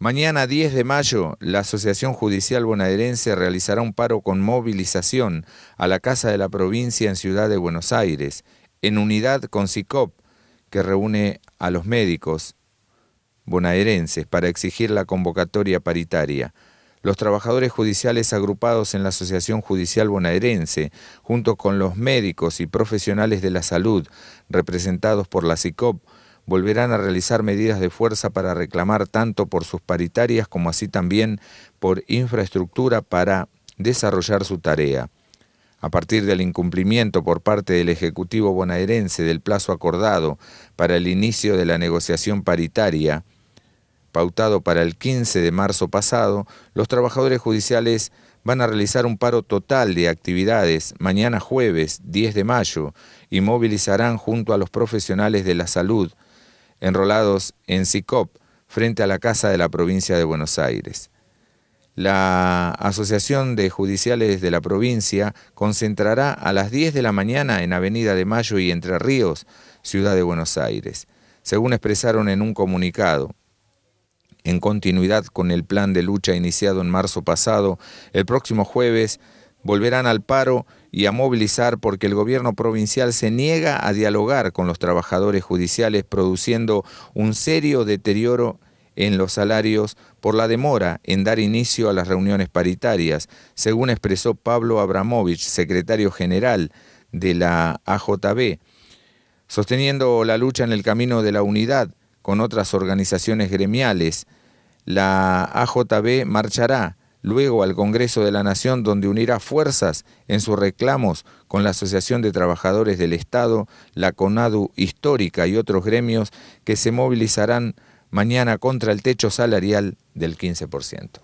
Mañana 10 de mayo, la Asociación Judicial Bonaerense realizará un paro con movilización a la Casa de la Provincia en Ciudad de Buenos Aires, en unidad con SICOP, que reúne a los médicos bonaerenses para exigir la convocatoria paritaria. Los trabajadores judiciales agrupados en la Asociación Judicial Bonaerense, junto con los médicos y profesionales de la salud representados por la SICOP, volverán a realizar medidas de fuerza para reclamar tanto por sus paritarias como así también por infraestructura para desarrollar su tarea. A partir del incumplimiento por parte del Ejecutivo bonaerense del plazo acordado para el inicio de la negociación paritaria, pautado para el 15 de marzo pasado, los trabajadores judiciales van a realizar un paro total de actividades mañana jueves 10 de mayo y movilizarán junto a los profesionales de la salud, enrolados en SICOP, frente a la Casa de la Provincia de Buenos Aires. La Asociación de Judiciales de la provincia concentrará a las 10 de la mañana en Avenida de Mayo y Entre Ríos, Ciudad de Buenos Aires, según expresaron en un comunicado. En continuidad con el plan de lucha iniciado en marzo pasado, el próximo jueves volverán al paro y a movilizar porque el gobierno provincial se niega a dialogar con los trabajadores judiciales, produciendo un serio deterioro en los salarios por la demora en dar inicio a las reuniones paritarias, según expresó Pablo Abramovich, secretario general de la AJB, sosteniendo la lucha en el camino de la unidad con otras organizaciones gremiales. La AJB marchará luego al Congreso de la Nación, donde unirá fuerzas en sus reclamos con la Asociación de Trabajadores del Estado, la CONADU histórica y otros gremios que se movilizarán mañana contra el techo salarial del 15%.